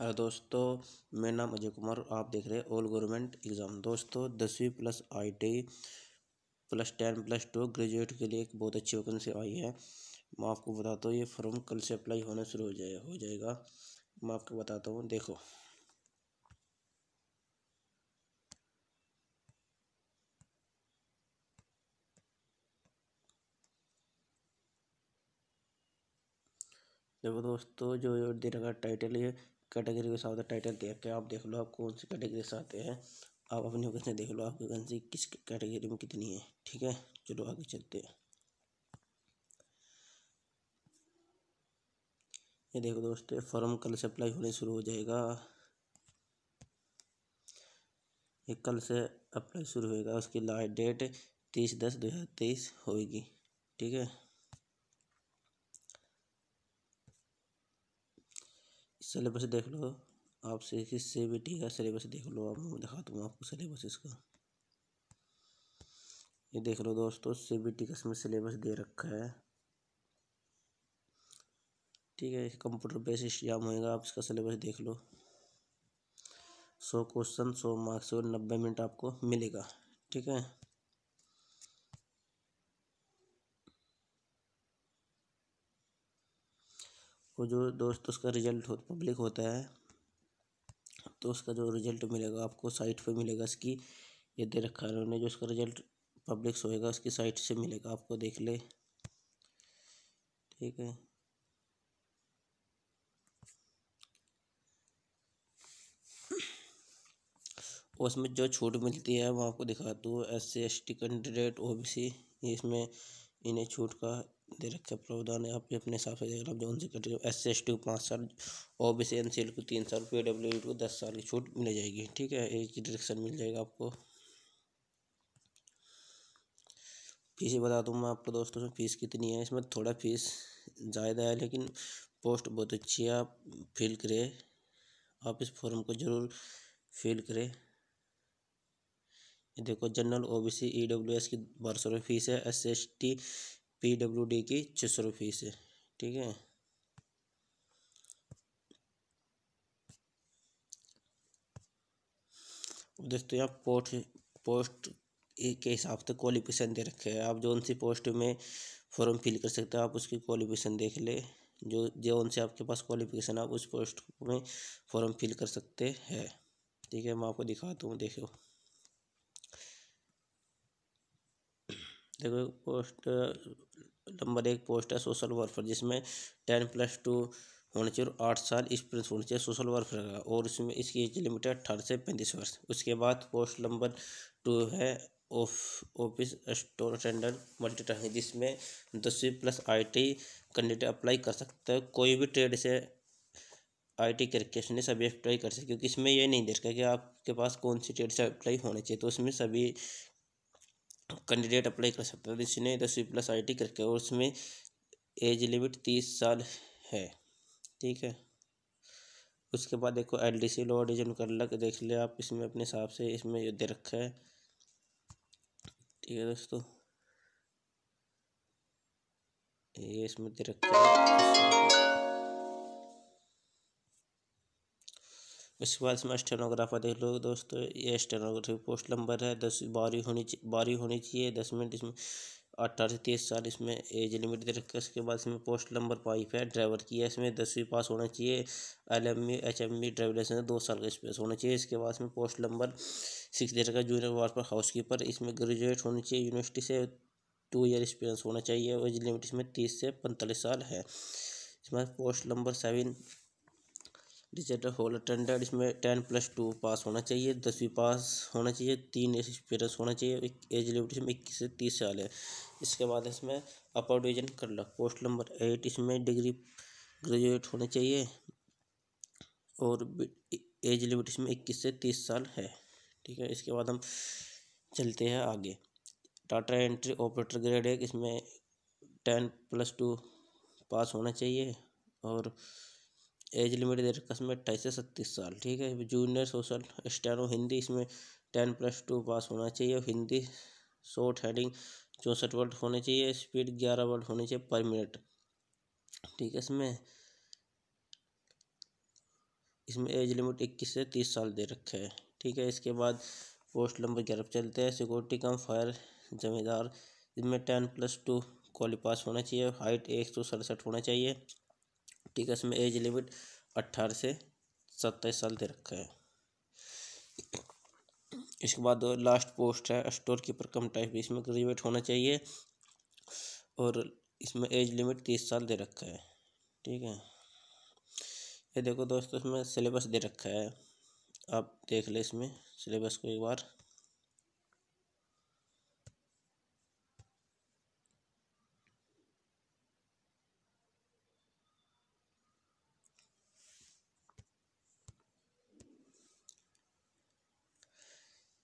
hello दोस्तों मेरा नाम अजय कुमार आप देख रहे हैं ऑल गवर्नमेंट एग्ज़ाम दोस्तों दसवीं plus IT plus ten plus two graduate के लिए एक बहुत अच्छी वैकेंसी आई है मैं आपको बताता हूँ ये फॉर्म कल से अप्लाई होना शुरू हो जाए हो जाएगा मैं आपको बताता हूँ देखो देखो दोस्तों जो देने का टाइटल है कैटेगरी के साथ टाइटल देख के आप देख लो आप कौन सी कैटेगरी से आते हैं आप अपनी वैकेंसी देख लो आपकी वैकेंसी किस कैटेगरी में कितनी है ठीक है चलो आगे चलते हैं ये देखो दोस्तों फॉर्म कल से अप्लाई होने शुरू हो जाएगा ये कल से अप्लाई शुरू होएगा उसकी लास्ट डेट तीस दस दो हज़ार तेईस होगी ठीक है सिलेबस देख लो आप सी से बी टी का सिलेबस देख लो आप दिखा दूँगा आपको सिलेबस इसका ये देख लो दोस्तों सी बी टी का इसमें सिलेबस दे रखा है ठीक है कंप्यूटर बेस एग्जाम होएगा आप इसका सिलेबस देख लो सौ क्वेश्चन सौ मार्क्स और नब्बे मिनट आपको मिलेगा ठीक है वो जो दोस्त उसका रिजल्ट हो, पब्लिक होता है तो उसका जो रिजल्ट मिलेगा आपको साइट पे मिलेगा इसकी ये दे रखा है उन्होंने जो उसका रिजल्ट पब्लिक होएगा उसकी साइट से मिलेगा आपको देख ले ठीक है उसमें जो छूट मिलती है वो आपको दिखा दूँ S C S T candidate O B C इसमें इन्हें छूट का दे रखे प्रावधान है आप भी अपने हिसाब से देख आप जो C category S C S T को पाँच साल O B C N C L को तीन साल पी डब्ल्यू को दस साल की छूट मिल जाएगी ठीक है एक ही डिरेक्शन मिल जाएगा आपको फीस ही बता दूँ मैं आपको दोस्तों में फ़ीस कितनी है इसमें थोड़ा फीस ज़्यादा है लेकिन पोस्ट बहुत अच्छी है आप फिल करें आप इस फॉर्म को ज़रूर फिल करें देखो जनरल ओबीसी ईडब्ल्यूएस की बारह सौ रुपये फीस है S S T P W D की छः सौ रुपये से ठीक है दोस्तों यहाँ पोस्ट पोस्ट के हिसाब से क्वालिफिकेशन दे रखे हैं आप जो सी पोस्ट में फॉर्म फिल कर सकते हो आप उसकी क्वालिफिकेशन देख ले जो जो से आपके पास क्वालिफिकेशन है आप उस पोस्ट में फॉर्म फिल कर सकते हैं ठीक है मैं आपको दिखाता हूँ देखो देखो पोस्ट नंबर एक पोस्ट है सोशल वर्कर जिसमें टेन प्लस टू होना चाहिए और आठ साल एक्सपीरियंस होना चाहिए सोशल वर्कर का और उसमें इसकी एज लिमिट है अठारह से पैंतीस वर्ष उसके बाद पोस्ट नंबर टू है of office store attendant multi जिसमें दसवीं प्लस आईटी कैंडिडेट अप्लाई कर सकता है कोई भी ट्रेड से आई टी क्रिकेशन सभी अप्लाई कर सकते क्योंकि इसमें यह नहीं देखा कि आपके पास कौन सी ट्रेड से अप्लाई होनी चाहिए तो उसमें सभी कैंडिडेट तो अप्लाई कर सकता है जिसने वी प्लस आई टी करके और उसमें एज लिमिट तीस साल है ठीक है उसके बाद देखो L D C lower division clerk लग देख लिया आप इसमें अपने हिसाब से इसमें दे रखा है ठीक है दोस्तों ये इसमें दे रखा है उसके बाद इसमें स्टेनोग्राफर देख लो दोस्तों ये स्टेनोग्राफी पोस्ट नंबर है दस बारी होनी बारी होनी चाहिए दस मिनट इसमें अट्ठारह से तीस साल इसमें एज लिमिट दे रखी है उसके बाद इसमें पोस्ट नंबर पाइप है ड्राइवर की है इसमें दसवीं पास होना चाहिए L M V H M V driver licence दो साल का एक्सपीरियंस होना चाहिए इसके बाद इसमें पोस्ट नंबर सिक्स दे रखा है जूनियर वार्ड पर हाउस कीपर इसमें ग्रेजुएट होनी चाहिए यूनिवर्सिटी से टू ईयर एक्सपीरियंस होना चाहिए एज लिमिट इसमें तीस से पैंतालीस साल है इसमें post number seven result hall attendant इसमें टेन प्लस टू पास होना चाहिए दसवीं पास होना चाहिए तीन एक्सपीरियंस होना चाहिए एज लिमिट इसमें इक्कीस से तीस साल है इसके बाद इसमें upper division clerk post number eight इसमें डिग्री ग्रेजुएट होना चाहिए और एज लिमिट इसमें इक्कीस से तीस साल है ठीक है इसके बाद हम चलते हैं आगे डाटा एंट्री ऑपरेटर ग्रेड एक इसमें टेन प्लस टू पास होना चाहिए और एज लिमिट दे रखा इसमें अट्ठाईस से छत्तीस साल ठीक है जूनियर सोशल स्टैनो हिंदी इसमें टेन प्लस टू पास होना चाहिए और हिंदी शॉर्ट हेडिंग चौंसठ वर्ड होने चाहिए स्पीड ग्यारह वर्ड होनी चाहिए पर मिनट ठीक है इसमें इसमें एज लिमिट इक्कीस से तीस साल दे रखे है ठीक है इसके बाद पोस्ट नंबर ग्यारह चलते हैं सिक्योरिटी कम फायर जमींदार इसमें टेन प्लस टू क्वाली होना चाहिए हाइट एक सौ सड़सठ होना चाहिए ठीक है इसमें एज लिमिट अट्ठारह से सत्ताईस साल दे रखा है इसके बाद लास्ट पोस्ट है स्टोर कीपर कम टाइप इसमें ग्रेजुएट होना चाहिए और इसमें एज लिमिट तीस साल दे रखा है ठीक है ये देखो दोस्तों इसमें सिलेबस दे रखा है आप देख ले इसमें सिलेबस को एक बार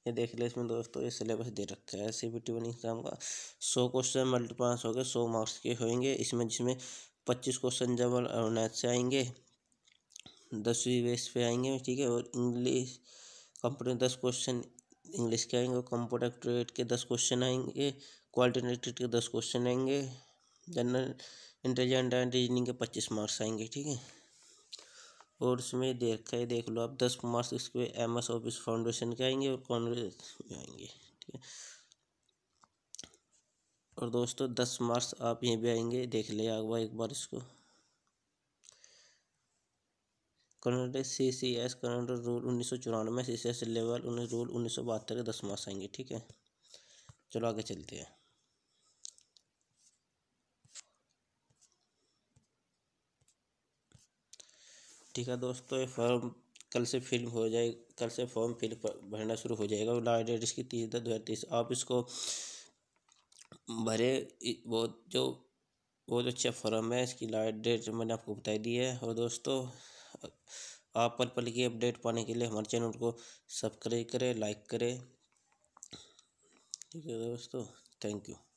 ये देख लिया इसमें दोस्तों ये सिलेबस दे रखा है C B T one exam का सौ क्वेश्चन मल्टी पास हो गए सौ मार्क्स के होंगे इसमें जिसमें पच्चीस क्वेश्चन जनरल अवेयरनेस से आएंगे दसवीं बेस पे आएंगे ठीक है और इंग्लिश कंप्यूटर दस क्वेश्चन इंग्लिश के आएंगे और कंप्यूटर के दस क्वेश्चन आएंगे क्वालिटेटिव के दस क्वेश्चन आएंगे जनरल इंटेलिजेंट एंड रीजनिंग के पच्चीस मार्क्स आएंगे ठीक है और उसमें देखा है देख लो आप दस मार्च इसको एम एस ऑफिस फाउंडेशन के आएंगे और कांग्रेस में आएंगे ठीक है और दोस्तों दस मार्च आप यहीं भी आएंगे देख ले अगवा एक बार इसको Canada C C S Canada rule उन्नीस सौ चौरानवे सी सी एस लेवल उन्नीस रूल उन्नीस सौ बहत्तर के दस मार्च आएंगे ठीक है चलो आगे चलते हैं ठीक है दोस्तों ये फॉर्म कल से फिल्म हो जाए कल से फॉर्म फिल भरना शुरू हो जाएगा लास्ट डेट इसकी तीस दस दो हज़ार तीस आप इसको भरे बहुत जो बहुत अच्छा फॉर्म है इसकी लास्ट डेट मैंने आपको बताई दी है और दोस्तों आप पल पल की अपडेट पाने के लिए हमारे चैनल को सब्सक्राइब करें लाइक करें ठीक है दोस्तों थैंक यू